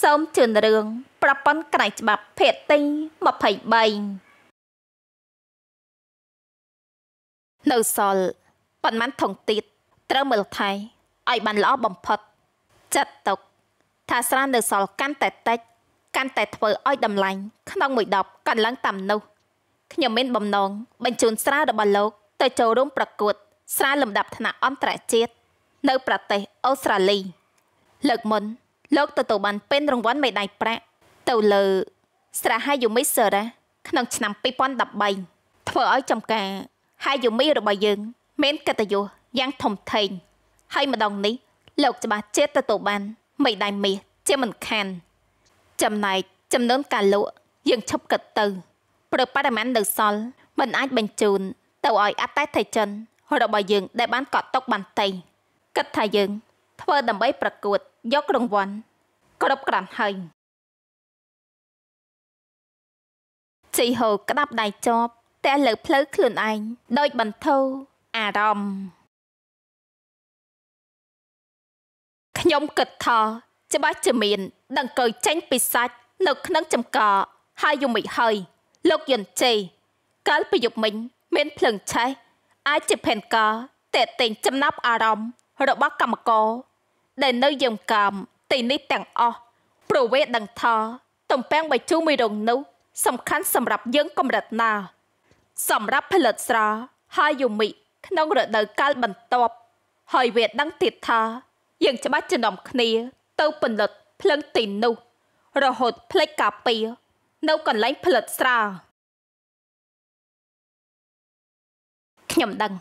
សូមជឿនរឿងប្រព័ន្ធក្រៃច្បាប់ភេទទី23នៅសល់ប៉ុន្មានថងទៀតត្រូវមើលថែឲ្យបានល្អបំផុតចាត់ទុក ថាស្រានៅសល់កាន់តែតិចកាន់តែធ្វើឲ្យតម្លាញ់ក្នុងមួយដប់កាន់ឡើងតាមនោះខ្ញុំមានបំណងបញ្ជូនស្រារបស់លោក ទៅចូលរួមប្រកួតស្រាលំដាប់ថ្នាក់អន្តរជាតិនៅ ប្រទេសអូស្ត្រាលីលើកមុនលោកទទួលបានពេនរង្វាន់មេដាយប្រាក់ទៅលើស្រះហាយូមីសេរ៉ាក្នុង ឆ្នាំ2013ធ្វើឲ្យចំការហាយូមីរបស់យើង មានកតញ្ញូយ៉ាងធំធេងហើយម្ដងនេះលោកច្បាស់ជាតិទទួលបានមេដាយមាសជាមិនខានចំណែកចំនួនការលក់យើងឈប់កាត់ទៅព្រោះបរិមាណនៅសល់មិនអាចបញ្ជូន ទៅឲ្យអតិថិជនរបស់យើងដែលបានកត់ទុកបានតែគិតថាយើង ធ្វើដើម្បីប្រកួតយករង្វាន់គ្រប់គ្រាន់ហើយជីហូក្តាប់ដៃជាប់តែលើផ្លូវខ្លួនឯងដោយបន្ធូរអារម្មណ៍ខ្ញុំគិតថាច្បាស់ជាមានដង្កូវចេញពីសាច់នៅ ក្នុងចំកហើយយំមិនហើយ លោកយន្តជ័យកាលពីយប់មិញមានភ្លើងឆេះអាចជាផែនការតេតេងចំណាប់អារម្មណ៍របស់កម្មករដែលនៅយមកម្មទីនេះទាំងអស់ប្រវេដឹងថាតំពាំងបៃជូមួយរងនោះ សំខាន់សម្រាប់យើងកម្រិតណា សម្រាប់ផលិតស្រាហាយូមីក្នុងរដូវកាលបន្ទាប់ហើយវាដឹងទៀតថា យើងច្បាស់ចំណំគ្នា ទៅពលិតភ្លឹងទីនោះ រហូតផ្លេចកាពីនៅកន្លែងផលិតស្រាខ្ញុំដឹង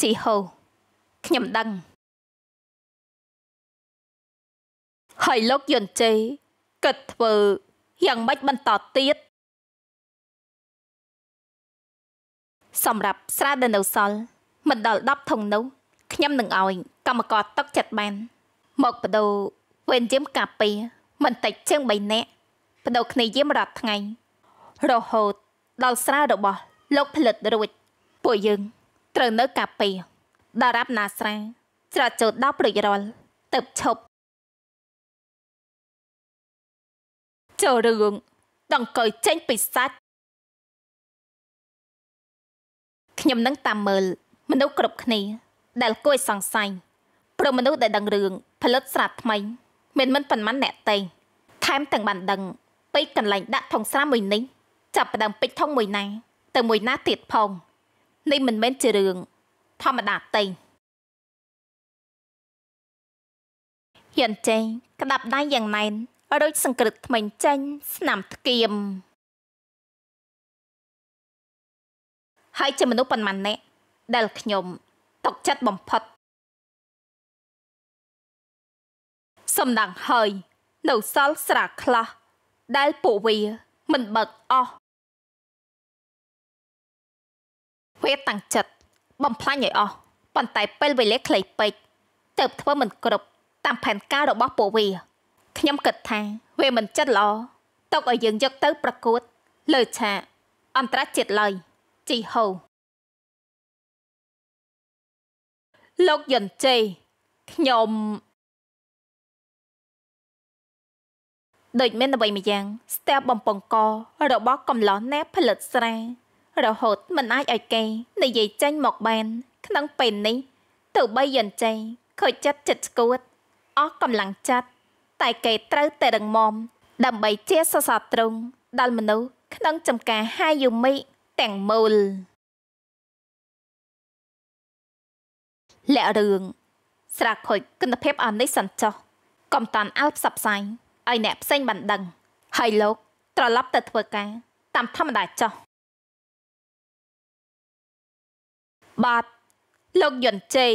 ជីហូខ្ញុំដឹងហើយលោកយន្តជ័យគិតធ្វើយ៉ាងម៉េចបន្តទៀតសម្រាប់ស្រាដែលនៅសល់មិនដល់10ធុងនោះខ្ញុំនឹងឲ្យកម្មករទឹកចិត្តបានមកបដូរវេនយាមកាពីមិនតិចជាង3នាក់បដូរគ្នាយាមរាល់ថ្ងៃរហូតដល់ស្រារបស់ លោកផលិតរួចពួកយើងត្រូវនៅកាពីដល់រាប់ណាស្រាច្រត់ចូលដល់ប្រយោជន៍រាល់ទៅឈប់ចូលរឿងដង្កូវចេញពីសាច់ខ្ញុំនឹងតាមមើលមនុស្សគ្រប់គ្នា ដែលគួយសង្ស័យព្រោះមនុស្សដែលដឹងរឿងផលិតស្រាប់ថ្មីមិនមិនប៉ុន្មានអ្នកតែងថែមទាំងបានដឹងពេកកន្លែងដាក់ថងស្រាមួយនេះចាប់ផ្ដើមពេកថងមួយណាទៅមួយណាទៀតផងនេះមិនមែនជារឿងធម្មតាតែងហ៊ានចេញក្តាប់ដៃយ៉ាងណែនរួចសង្គ្រឹតថ្មិញចេញស្នាមថ្គៀមហើយជាមនុស្សប៉ុន្មានអ្នកដែលខ្ញុំຕົកចិត្តបំផុតសំដងហើយនៅសល់ស្រាខ្លះដែលពួកវាមិនបើកអស់វាតាំងចិត្តបំផ្លាញឲ្យអស់ប៉ុន្តែពេលវេលាខ្លីពេក ទៅធ្វើមិនគ្រប់តាមផែនការរបស់ពួកវាខ្ញុំគិតថាវាមិនចិត្តល្អទុកឲ្យយើងយក ទៅ ប្រកួតលើឆាកអន្តរជាតិឡើយជីហូលោកយន្តជ័យខ្ញុំដូចមានអ្វីមួយយ៉ាងស្ទះបំពង់ករបស់ កំឡោះណែផលិតស្រា រហូត មិនអាចឲ្យគេនិយាយចេញមកបានក្នុងពេលនេះ ទៅ បីយន្តជ័យខូចចិត្តចិត្តស្គួតអស់កម្លាំងចិត្តតែគេត្រូវតែរឹងមាំដើម្បីជាសសរទ្រូងដល់មនុស្សក្នុងចំការហាយូមីទាំងមូលលាក់រឿងស្រាខូចគុណភាព អានេះសិនចុះកំតាន់អោផ្សព្វផ្សាយឲ្យអ្នកផ្សេង បានដឹងហើយលោកត្រឡប់ទៅ ធ្វើការ តាមធម្មតាចុះបាទលោកយន្តជ័យ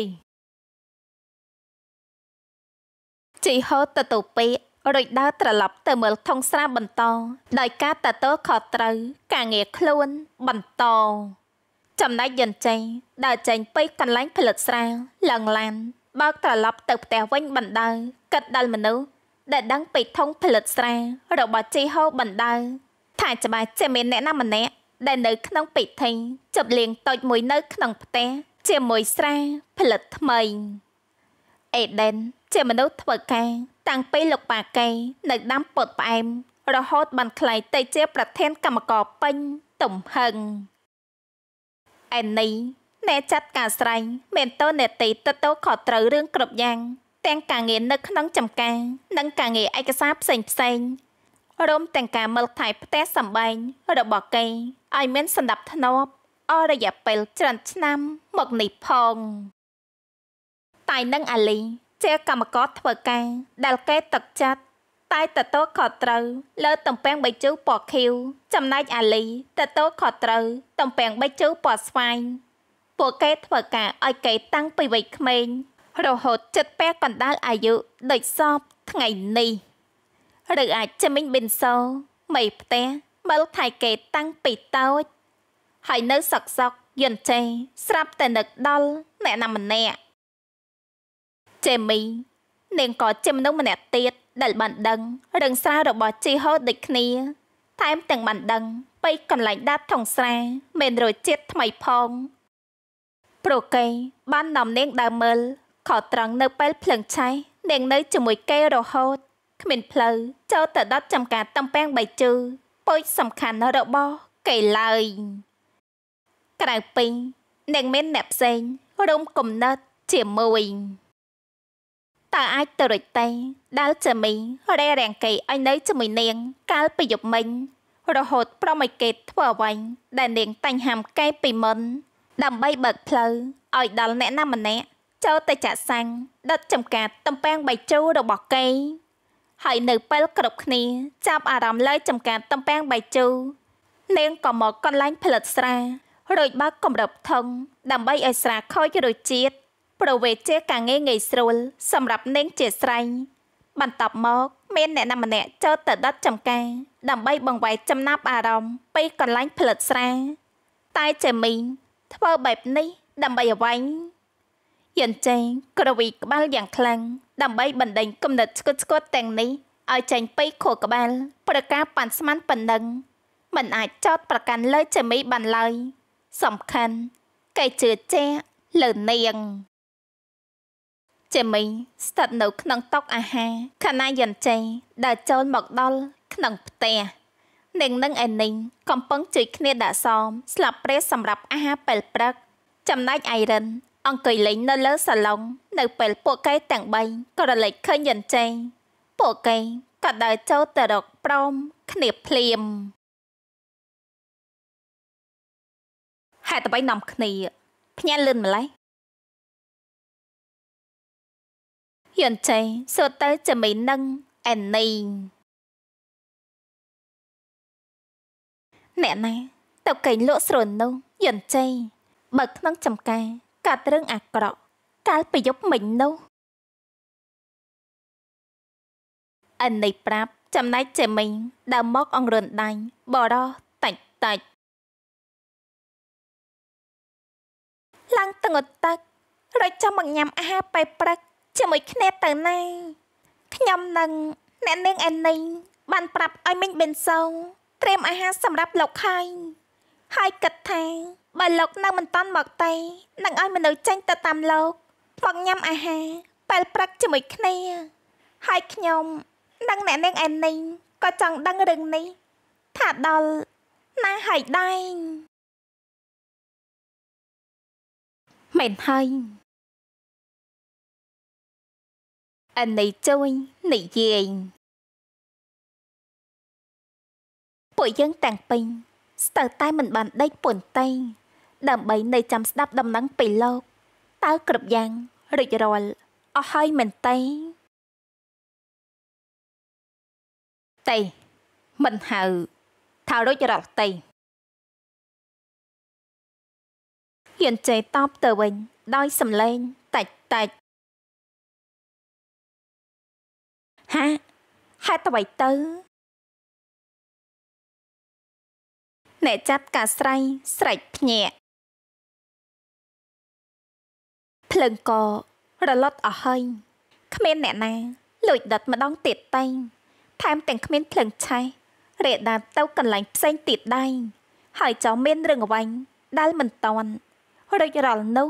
ជីហោទៅទៅពេករួចដើរត្រឡប់ ទៅមើលធុងស្រាបន្តដោយការតតល់ខុសត្រូវការងារខ្លួនបន្ត ចំណែកយិនចេញដើរចេញពេកកន្លែងផលិតស្រាឡើងឡាន បើកត្រឡប់ទៅផ្ទះវិញបណ្ដើគិតដល់មនុស្សដែលដឹងពីធុងផលិតស្រា របស់ជីហោបណ្ដើថាច្បាស់ជាមានអ្នកណាម្នាក់ដែលនៅក្នុងពិធីជប់លៀងតូចមួយនៅក្នុងផ្ទះជាមួយស្រាផលិតថ្មីអេដិនជាមនុស្សធ្វើការ តាំងពីលោកប៉ាកែនៅដាំពតផ្អែមរហូត បានក្លាយទៅជាប្រធានគណៈកម្មការពេញទំហឹងអែននេះអ្នកចាត់ការស្រែងមានតនេតិទទួលខុសត្រូវរឿងគ្រប់យ៉ាង ទាំងការងារនៅក្នុងចំការនិងការងារឯកសារផ្សេងផ្សេងរួមទាំងការមើលថែផ្ទះសម្បែងរបស់គេឲ្យមានសណ្ដាប់ធ្នាប់ អររយៈពេលច្រើនឆ្នាំមកនេះផង តែនឹងអាលីជាកម្មករធ្វើការដែលគេទឹកចិត្តតែតតោខុសត្រូវលើតំពាំងបៃជូវពណ៌ខៀវចំណែកអាលីតតោខុសត្រូវតំពាំងបៃជូវពណ៌ស្វាយពួកគេធ្វើការឲ្យគេតាំងពីវ័យក្មេងរហូតចិត្តពេលកណ្ដាលអាយុដូចសពថ្ងៃនេះឬអាចចេមិញប៊ីនសូមីផ្ទះមើលថៃគេតាំងពីតូច ហើយនៅសក់សក់យន្តចេស្រាប់តែនឹកដល់អ្នកណាម្នាក់ជេមីនាងក៏ជាមនុស្សម្នាក់ទៀតដែលបានដឹងរឿងស្រារបស់ជីហូដូចគ្នាថែមទាំងបានដឹងពេកកន្លែងដាប់ថងស្រាមានរសជាតិថ្មីផង ប្រកេបាននាំនាងដើមមើលខត្រង់នៅពេលភ្លឹងឆេះនាងនៅជាមួយគេរហូត គ្មានផ្លូវចូលទៅដល់ចំការតំពាំងបៃជឺពូចសំខាន់របស់គេឡើយក្រៅពីនាងមានអ្នកផ្សេងរួមគំនិតជាមួយតើអាចទៅរិចទេដាល់ចាមីរែរាំងកេឲ្យនៅជាមួយនាងកាលពីយប់មិញ រហូតប្រមឯកេតធ្វើអ្វីដែលនាងតាញ់ហាំកេពីមុនដើម្បីបើកផ្លូវឲ្យដល់អ្នកណាម្នាក់ចូលទៅចាក់សាំងដុតចំការតំពាំងបៃជូររបស់គេហើយនៅពេលគ្រប់គ្នាចាប់អារម្មណ៍លើចំការតំពាំងបៃជូរនាងក៏មកកន្លែងផលិតស្រារួចបើកកម្រិបធំដើម្បីឲ្យស្រាខូចរសជាតិប្រវេជាការងាយងាយស្រួលសម្រាប់នាងជាស្រី បន្ទាប់មកមានអ្នកណាម្នាក់ចូលទៅដុតចំការ ដើម្បីបង្វែរចំណាប់អារម្មណ៍ពីកន្លែងផលិតស្រា តែចេមីងធ្វើបែបនេះដើម្បីអ្វីយិនចេងក្រវីក្បាលយ៉ាងខ្លាំងដើម្បីបណ្ដេញគំនិតស្គត់ស្គត់ទាំងនេះឲ្យចេញពីខួរក្បាល ប្រការប៉ាន់ស្មានប៉ុណ្ណឹងមិនអាចចោតប្រកាន់លើចេមីបានឡើយសំខាន់គេជឿជាក់លើនាងជាមីស្ថិតនៅក្នុងតុអាហារខណៈយន្តជ័យដែលចូលមកដល់ក្នុងផ្ទះនាងនិងឯនីងកំពុងជួយគ្នាដាក់សោមស្លាបព្រាសម្រាប់អាហារពេលព្រឹក ចំណែកអៃរិន អង្គុយលេង នៅលើសាឡុងនៅ ពេលពួកគេទាំងបីក៏រលែកឃើញយន្តជ័យពួកគេក៏ដើរចូលទៅរកព្រមគ្នា ភ្លាមហេតុអ្វីនាំគ្នាផ្ញើលឿនម្ល៉េះយន្តចេះសូត្រទៅជាមួយនឹងអែននីអ្នកណាតើកេងលក់ស្រុននោះយន្តចេះបើក្នុងចំការកាត់រឿងអាក្រក់កាលពីយប់មិញនោះអែននីប្រាប់ចំណែកចេមីងដើមមកអង្រឹនដាញ់បរោះតាច់តាច់ឡើងតងត់ទឹករត់ចាំមកញ៉ាំអាហារពេលព្រឹកជាមួយគ្នាទៅណាខ្ញុំនឹងអ្នកនាងអេនីបានប្រាប់ឲ្យមីងប៊ិនសូត្រៀមអាហារសម្រាប់លោកខៃហើយគិតថាបើលោកនៅមិនតាន់មកទេនឹងឲ្យមនុស្សចេញទៅតាមលោកផឹកញ៉ាំអាហារពេលព្រឹកជាមួយគ្នាហើយខ្ញុំ និងអ្នកនាងអេនីក៏ចង់ដឹងរឿងនេះ ថាដល់ណាហើយដែរមែនហើយអានេះជួយនិយាយពួកយើងទាំងពេញស្ទើរតែ មិនបានដេកពន្ទែងដើម្បីនៅចាំស្ដាប់ដំណឹងពីលោកតើគ្រប់យ៉ាង រិចរាល់អស់ហើយមែនទេតេមិនហៅថារិចរាល់តេហ៊ានចេតបទៅវិញ ដោយសំឡេងតាច់តាច់ហាហេតុអ្វីទៅអ្នកចាប់កាស្រ័យស្រេចភ្ញាក់ភ្លើងក រលត់អស់ហើយគ្មានអ្នកណាលួចដុតម្ដងទៀតតែងថែមទាំងគ្មានភ្លើងឆេះរេដាទៅកន្លែងផ្សេងទៀតដែរហើយចោមានរឿងអ្វីដែលមិនតន់រិចរលនោះ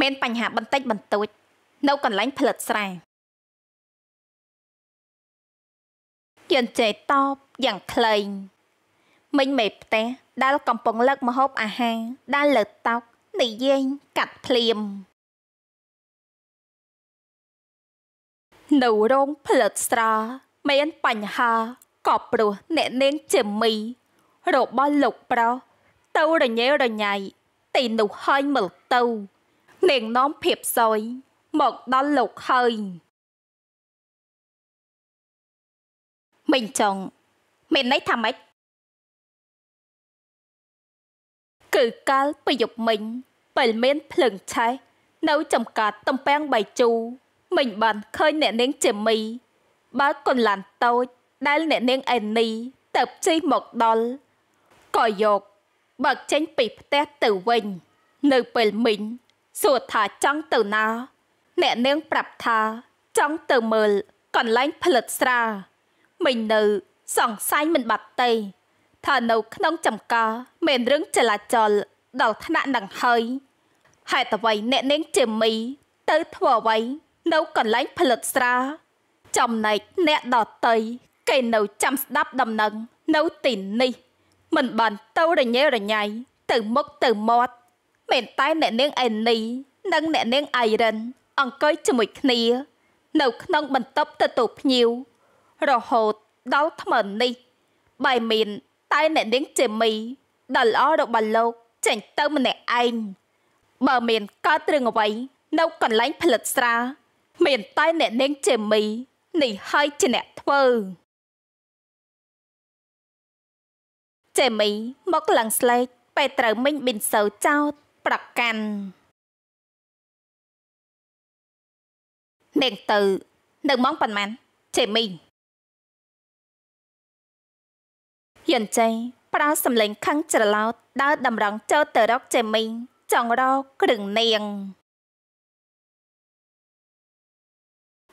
មានបញ្ហាបន្តិចបន្តួចនៅកន្លែងផលិតស្រែយន្តចេតបយ៉ាងក្លែងមិញមេផ្ទះដែល កំពុងលើកម្ហូបអាហារដែលលើតោកនិយាយកាត់ភ្លាមនៅរោងផលិតស្រាមានបញ្ហាក៏ព្រោះអ្នកនាងជាមីរបស់លោកប្រុសទៅរញ៉េរញ៉ៃទីនោះហើយមើលទៅនាងនាំភាពសយ một bó lục hơi. Mình chồng, mình lấy thằng ấy. Cử cá bị dục mình, bởi mến phừng trái nấu chồng cả tông bang bài chu. Mình bàn khơi nẹ nén chì mì, bá còn làn tôi, đai nẹ nén ảnh nì, tập chi một đòn. Còi dục bật tránh bị tét tử vinh, nơi bởi mình, sùa thả trăng từ nào. អ្នកនាងប្រាប់ថាចង់ទៅមើលកន្លែងផលិតស្រា មិញនៅសង្ស័យមិនបាត់ទេថានៅក្នុងចំការមានរឿងចលាចលដល់ថ្នាក់នឹងហើយហេតុអ្វីអ្នកនាងជាមី ទៅធ្វើអ្វី នៅកន្លែងផលិតស្រា ចំណែកអ្នកដតីគេនៅចាំស្ដាប់ដំណឹងនៅទីនេះ មិនបានទៅរញ៉េរញ៉ៃទៅមុខទៅមាត់មែនតែអ្នកនាងអេនី និងអ្នកនាងអៃរិនអង្គុយជាមួយគ្នា នៅ ក្នុង បន្ទប់ទទួលភ្ញៀវរហូតដល់ថ្មនេះបែរមានតែអ្នកនាងជេមីដ៏ល្អរបស់លោកចេញទៅម្នាក់ឯងបើមានកើតរឿងអ្វីនៅ កន្លែងផលិតស្រាមាន តែអ្នកនាងជេមី នេះហើយជាអ្នកធ្វើជេមីមកឡើងស្លេកពេលត្រូវមិញប៊ីនសូវចោតប្រកាន់នាងទៅនៅម៉ងប៉ុន្មានជេមីយិនចៃប្រើសំឡេងខឹងច្រឡោតដើរតម្រង់ចូលទៅរកជេមីចង់រកគ្រឿងនាង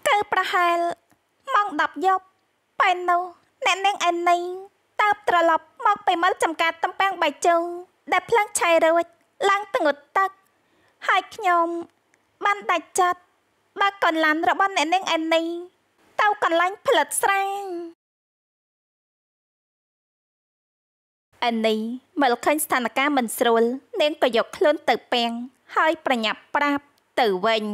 កើប្រហែលម៉ោង10យប់ប៉ែននោះអ្នកនាងអែននីតើបត្រឡប់មកពីមើលចំការតំប៉ាំងបៃជូដែលផ្លាំងឆៃរួចឡើងទងុតទឹក ហើយខ្ញុំបានដាច់ចិត្តបើកន្លានរបស់អ្នកនាងឯនេះទៅកន្លែងផលិតស្រាឯនេះមើលឃើញស្ថានភាពមិនស្រួល នាងក៏យកខ្លួនទៅពេងហើយប្រញាប់ប្រាប់ទៅវិញ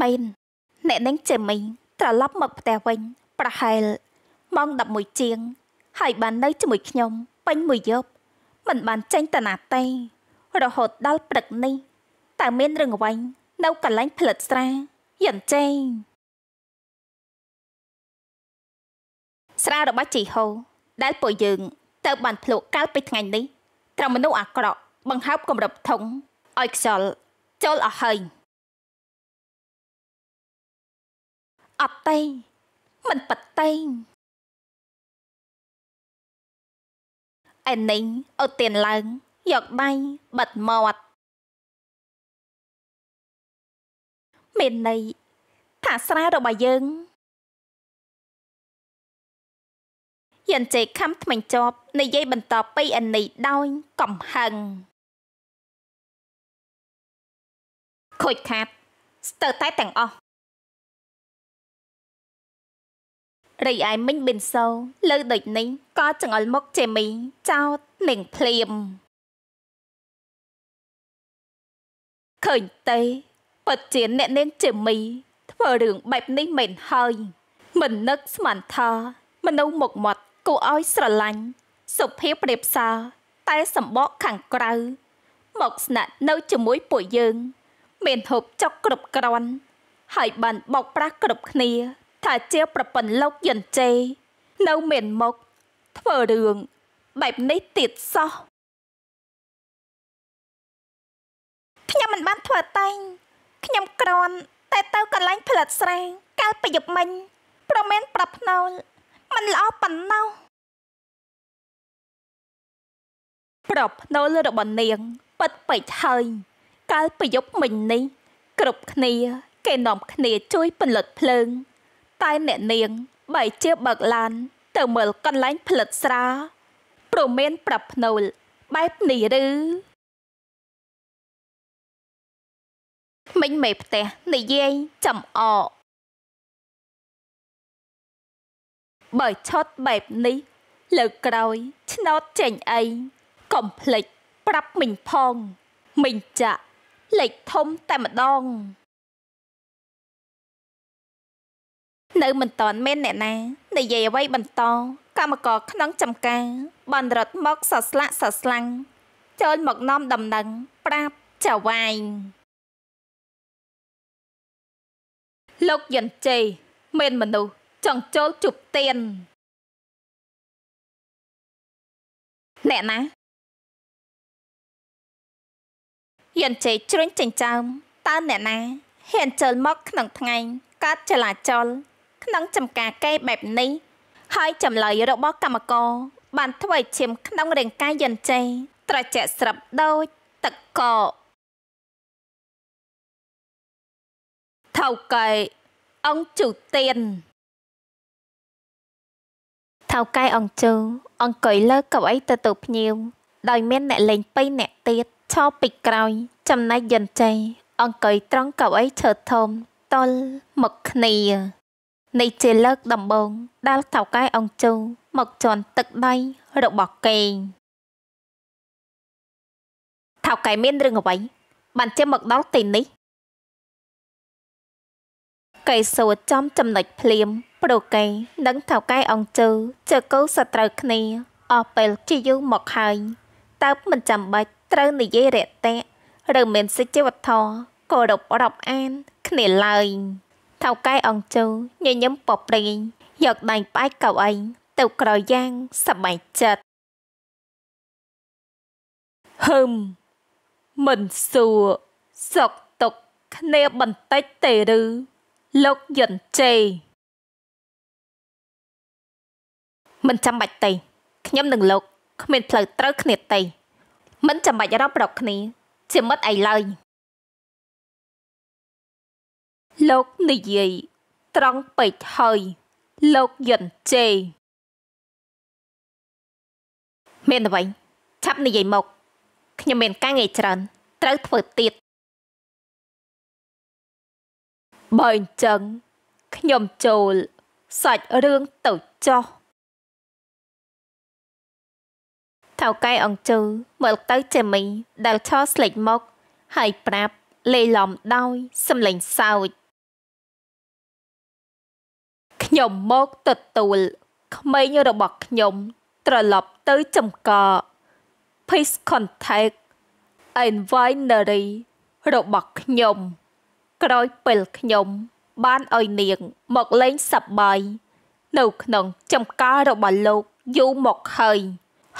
មែនអ្នកនាងចេមី ត្រឡប់មកផ្ទះវិញប្រហែលម៉ោង11ជាងហើយបាននៅជាមួយខ្ញុំពេញមួយយប់មិនបានចេញតាណាទេ រហូតដល់ព្រឹកនេះតើមានរឿងអ្វីនៅកន្លែងផលិតស្រាយន្តចេងស្រារបស់ជីហូ ដែល ពួកយើងទៅបានភ្លក់កាលពីថ្ងៃនេះត្រូវមនុស្សអាក្រក់បង្ហើបគម្រប់ធំឲ្យខ្យល់ចូលអស់ហើយអត់ទេមិនបត់ទេអេនីងអូទៀនឡើង យកដៃបិទមាត់មានន័យថាស្រែរបស់យើងយានចេកខំថ្មិញជាប់និយាយបន្តពីអានីដោយកំហឹងខូចខាតស្ទើរតែទាំងអស់រីឯមិញប៊ីនសូលើដូចនេះក៏ចង្អុលមុខជេមីចោតនឹងភ្លាមឃើញទេពិតជាអ្នកនាងជាមីធ្វើរឿងបែបនេះមែនហើយ មិននឹកស្មានថាមនុស្សមុខមាត់គួរឲ្យស្រឡាញ់សុភាពរៀបសារតែសម្បកខាងក្រៅមកស្នាក់នៅជាមួយពួកយើងមានហូបចុកគ្រប់គ្រាន់ហើយបានបោកប្រាស់គ្រប់គ្នា ថាជា ប្រពន្ធលោកយន្តជេនៅមានមុខធ្វើរឿងបែបនេះទៀតសោះខ្ញុំមិនបានធ្វើតែងខ្ញុំក្រន់តែទៅកន្លែងផលិតស្រែកាលពីយប់មិញប្រមែនប្រាប់ភ្នោលมันល្អប៉ុណ្ណោះប្រាប់ភ្នោលរបស់នាងប៉ិតពេចហើយកាលពីយប់មិញនេះ គ្រប់គ្នា គេនាំគ្នា ជួយផលិតភ្លើង តែ អ្នកនាងបែរជាបើកឡានទៅមើលកន្លែងផលិតស្រាព្រមមានប្រាប់ភ្នូលបែបនេះឬមិញមេផ្ទះនិយាយចំអកបើឆុតបែបនេះ លើក្រោយ ឆ្នោតចេញអីកុំភ្លេចប្រាប់មិញផងមិញចាក់លេខធំតែម្ដងនៅមិនតាន់មានអ្នកណានិយាយអ្វីបន្តកម្មករក្នុងចំការបានរត់មកសស្លាក់សស្លាំងចូលមកនាំ ដំណឹង ប្រាប់ចាវាយលោកយិនជ័យមិនមនុស្សចង់ចូលជប់ទៀនអ្នកណាយិនជ័យជ្រុញចិញ្ចើមតើអ្នកណាហ៊ានចូលមកក្នុងថ្ងៃកាត់ចលាចលក្នុងចំការកេបែបនេះហើយចម្លើយរបស់កម្មករបានធ្វើឲ្យឈាមក្នុងរាងកាយយិនជ័យត្រជាក់ស្រឹបដូចទឹកកកថៅកែអង្គជូទៀនថៅកែអង្គជូអង្គុយលើកៅអីទៅទៅភ្ញៀវដោយមានអ្នកលេង២អ្នកទៀតឈរពីក្រោយចំណែកយន្តចៃអង្គុយត្រង់កៅអីឈើធំតល់មកគ្នានេះជាលើក ដំបូងដែលថៅកែអង្គជូមកជន់ទឹកដៃរបស់គេថៅកែមានរឿងអ្វី បានជាមកដល់ទីនេះកៃសួរចំចំណុចភ្លាមប្រកែនិងថៅកែអង្គជើចើកូវសត្រូវគ្នាអស់ពេលជាយូរមកហើយតើមិនចាំបាច់ត្រូវ និយាយរយៈតេឬមានសិជាវត្ថគោរពរាប់អានគ្នាឡើយថៅកែអង្គជើញញឹមពប្រេងយកដៃប៉ែកកៅអីទៅក្រយ៉ាងសប្បាយចិត្តហឹមមិនសួរសក់ទុកគ្នាបន្តិចទេឬលោកយិនជេមិនចាំបាច់ទេខ្ញុំនិងលោកគ្មានផ្លូវត្រូវគ្នាទេ មិនចាំបាច់រ៉ប់រកគ្នាជាមិត្តអីឡើយលោកនិយាយត្រង់ពេកហើយ លោកយិនជេមានអ្វីឆាប់និយាយមកខ្ញុំមាន ការងារច្រើនត្រូវធ្វើទៀតបើអញ្ចឹងខ្ញុំចូលសាច់រឿងទៅចោះថៅកែអង្គជើមើលទៅចេមីដែលឈរស្លេចមកហើយប្រាប់លេឡំដោយសំឡេងសើចខ្ញុំមកទទួលក្មេងរបស់ខ្ញុំ ត្រឡប់ទៅចំក Peace Contact Environment របស់ខ្ញុំក្រោយពេលខ្ញុំ បានឲ្យនាង មកលេងសប្បាយនៅក្នុងចំការរបស់លោកយូរមកហើយ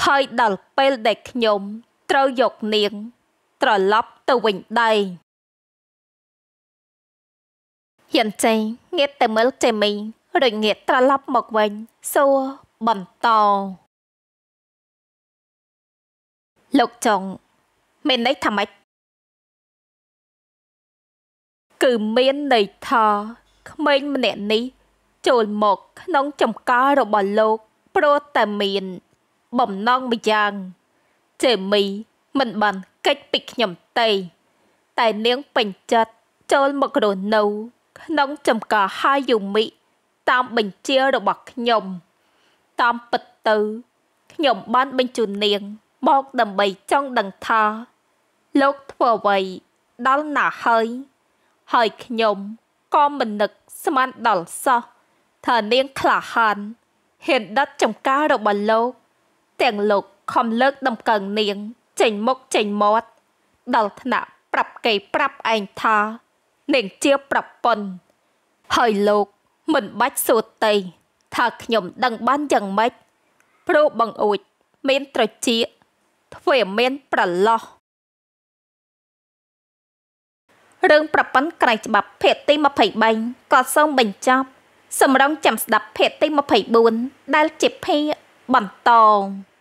ហើយដល់ពេលដែលខ្ញុំ ត្រូវយកនាង ត្រឡប់ទៅវិញដែរហ៊ានចេញងៀតទៅមើលចេមីរួចងៀតត្រឡប់មកវិញសួរបន្តលោកចុងមានន័យថាម៉េចគឺមានន័យថាក្មេងម្នាក់នេះចូលមកក្នុងចំការរបស់លោកព្រោះតែមាន បំណងម្យ៉ាងជេមីមិនបានកិច្ចពីខ្ញុំទេតែនាងពេញចិត្តចូលមករស់នៅ ក្នុងចំការហាយុមិតាមបញ្ជារបស់ខ្ញុំ តាមពិតទៅខ្ញុំបានបញ្ជូននាងមកដើម្បីចង់ដឹងថាលោកធ្វើអ្វីដល់ណាហើយហើយខ្ញុំក៏មិននឹកស្មានដល់សោះថានាងក្លាហានហ៊ានដិតចំការរបស់លោកទាំងលោកខំលើកដំកើងនាងចេញមុខចេញមាត់ដល់ថ្នាក់ប្រាប់គេប្រាប់ឯងថានាងជាប្រពន្ធហើយលោកមិនបាច់សួរទេថាខ្ញុំដឹងបានយ៉ាងម៉េច ព្រោះបង្អួចមានត្រចៀកធ្វើមានប្រឡោះរឿងប្រពន្ធក្រៃច្បាប់ភាគទី23ក៏សូមបញ្ចប់សម្រងចាំស្ដាប់ភាគទី24ដែលជាភាគបន្ត